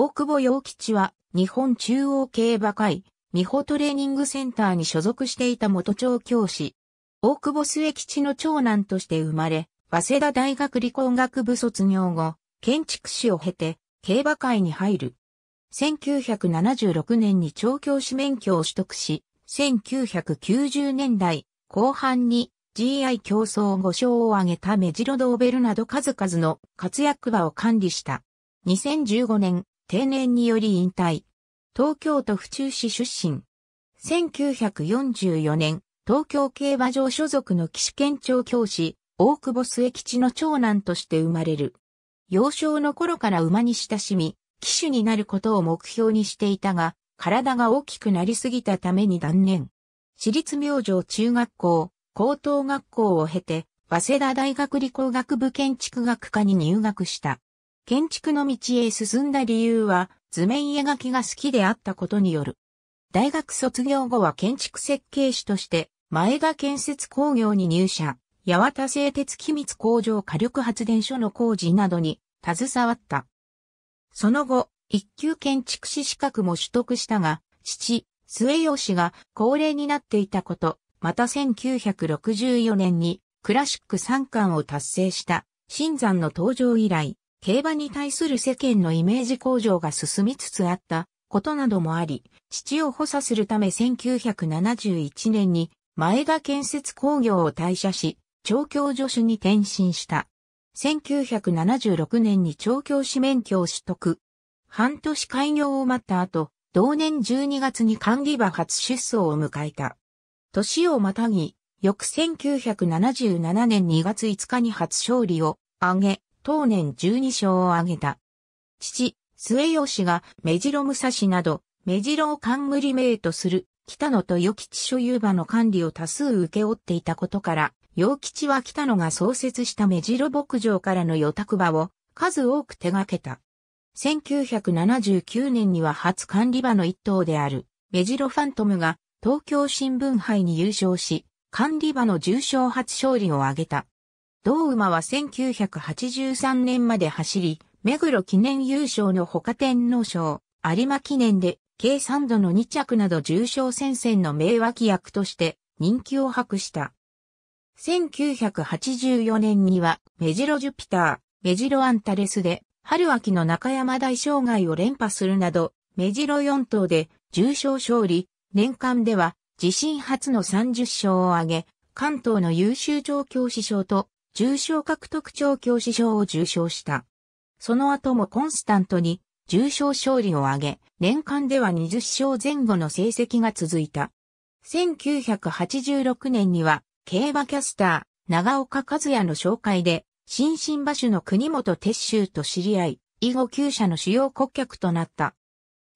大久保洋吉は日本中央競馬会、美穂トレーニングセンターに所属していた元調教師。大久保末吉の長男として生まれ、早稲田大学理工学部卒業後、建築士を経て、競馬会に入る。1976年に調教師免許を取得し、1990年代後半に GI 競争5勝を挙げたメジロドーベルなど数々の活躍場を管理した。2015年、定年により引退。東京都府中市出身。1944年、東京競馬場所属の騎士県庁教師、大久保末吉の長男として生まれる。幼少の頃から馬に親しみ、騎手になることを目標にしていたが、体が大きくなりすぎたために断念。私立明星中学校、高等学校を経て、早稲田大学理工学部建築学科に入学した。建築の道へ進んだ理由は図面描きが好きであったことによる。大学卒業後は建築設計士として前田建設工業に入社、八幡製鉄機密工場火力発電所の工事などに携わった。その後、一級建築士資格も取得したが、父、末吉が高齢になっていたこと、また1964年にクラシック3冠を達成した、新山の登場以来、競馬に対する世間のイメージ向上が進みつつあったことなどもあり、父を補佐するため1971年に前田建設工業を退社し、調教助手に転身した。1976年に調教師免許を取得。半年開業を待った後、同年12月に管理馬初出走を迎えた。年をまたぎ、翌1977年2月5日に初勝利を挙げ、当年12勝を挙げた。父、末吉が目白武蔵など、目白を冠名とする北野と与吉所有場の管理を多数受け負っていたことから、与吉は北野が創設した目白牧場からの予託場を数多く手掛けた。1979年には初管理場の一頭である、目白ファントムが東京新聞杯に優勝し、管理場の重賞初勝利を挙げた。同馬は1983年まで走り、目黒記念優勝の他天皇賞、有馬記念で、計3度の2着など重賞戦線の名脇役として人気を博した。1984年には、メジロジュピター、メジロアンタレスで、春秋の中山大障害を連覇するなど、メジロ4頭で重賞勝利、年間では自身初の30勝を挙げ、関東の優秀調教師賞と重賞獲得調教師賞を受賞した。その後もコンスタントに重賞勝利を挙げ、年間では20勝前後の成績が続いた。1986年には、競馬キャスター、長岡和也の紹介で、新進馬種の国本鉄州と知り合い、囲碁厩舎の主要顧客となった。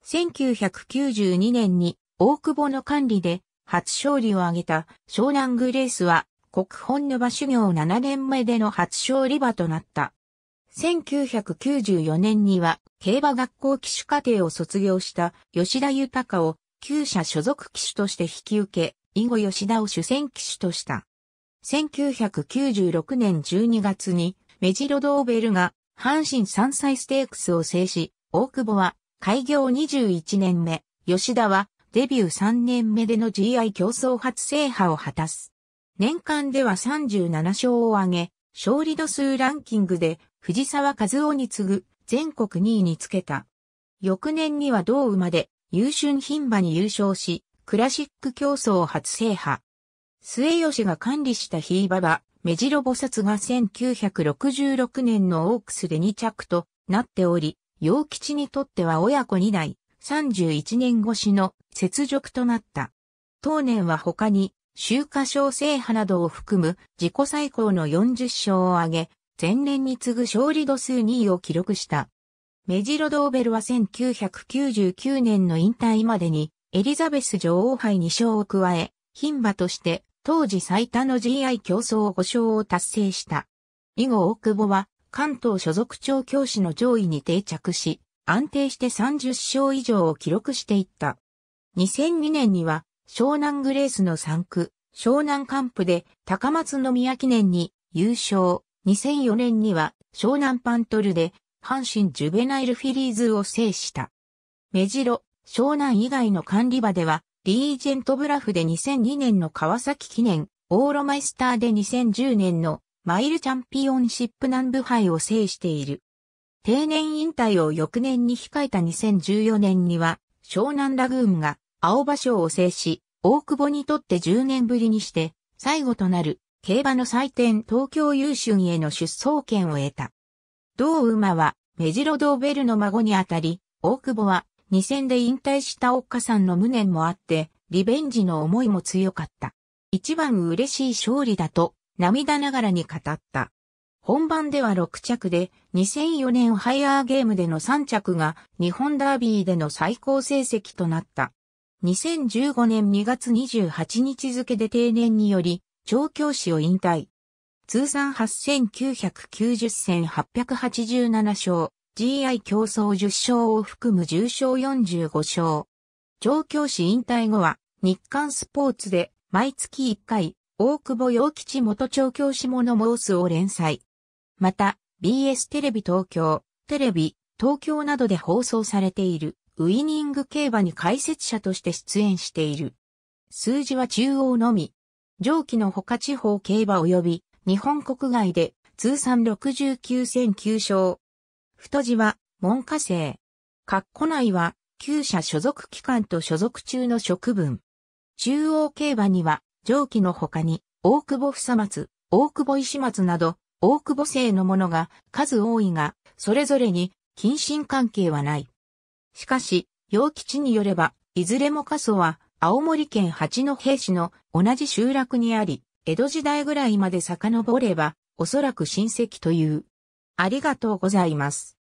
1992年に、大久保の管理で、初勝利を挙げた湘南グレースは、国本の場修行7年目での初勝利馬となった。1994年には、競馬学校騎手課程を卒業した吉田豊を、旧社所属騎手として引き受け、以後吉田を主戦騎手とした。1996年12月に、メジロドーベルが、阪神山歳ステークスを制し、大久保は、開業21年目、吉田は、デビュー3年目での GI 競争初制覇を果たす。年間では37勝を挙げ、勝利度数ランキングで藤沢和夫に次ぐ全国2位につけた。翌年には同馬で優秀牝馬に優勝し、クラシック競争を初制覇。末吉が管理したヒーババ、メジロ菩薩が1966年のオークスで2着となっており、陽吉にとっては親子2代、31年越しの雪辱となった。当年は他に、週刊賞制覇などを含む自己最高の40勝を挙げ、前年に次ぐ勝利度数2位を記録した。メジロ・ドーベルは1999年の引退までにエリザベス女王杯2勝を加え、牝馬として当時最多の GI 競争保障を達成した。以後大久保は関東所属調教師の上位に定着し、安定して30勝以上を記録していった。2002年には湘南グレースの3区、湘南カンプで高松宮記念に優勝。2004年には湘南パントルで阪神ジュベナイルフィリーズを制した。目白、湘南以外の管理場ではリージェントブラフで2002年の川崎記念、オーロマイスターで2010年のマイルチャンピオンシップ南部杯を制している。定年引退を翌年に控えた2014年には湘南ラグーンが青葉賞を制し、大久保にとって10年ぶりにして、最後となる、競馬の祭典東京優春への出走権を得た。同馬は、メジロドーベルの孫にあたり、大久保は、2戦で引退した岡さんの無念もあって、リベンジの思いも強かった。一番嬉しい勝利だと、涙ながらに語った。本番では6着で、2004年ハイアーゲームでの3着が日本ダービーでの最高成績となった。2015年2月28日付で定年により、調教師を引退。通算8990戦887勝、GI 競争10勝を含む10勝45勝。調教師引退後は、日刊スポーツで、毎月1回、大久保洋吉元調教師モノモースを連載。また、BS テレビ東京、テレビ、東京などで放送されている。ウイニング競馬に解説者として出演している。数字は中央のみ。上記の他地方競馬及び日本国外で通算69戦9勝。太字は文科生。括弧内は旧社所属機関と所属中の職分。中央競馬には上記の他に大久保房松、大久保石松など大久保生のものが数多いが、それぞれに近親関係はない。しかし、陽吉によれば、いずれも過疎は、青森県八戸市の同じ集落にあり、江戸時代ぐらいまで遡れば、おそらく親戚という。ありがとうございます。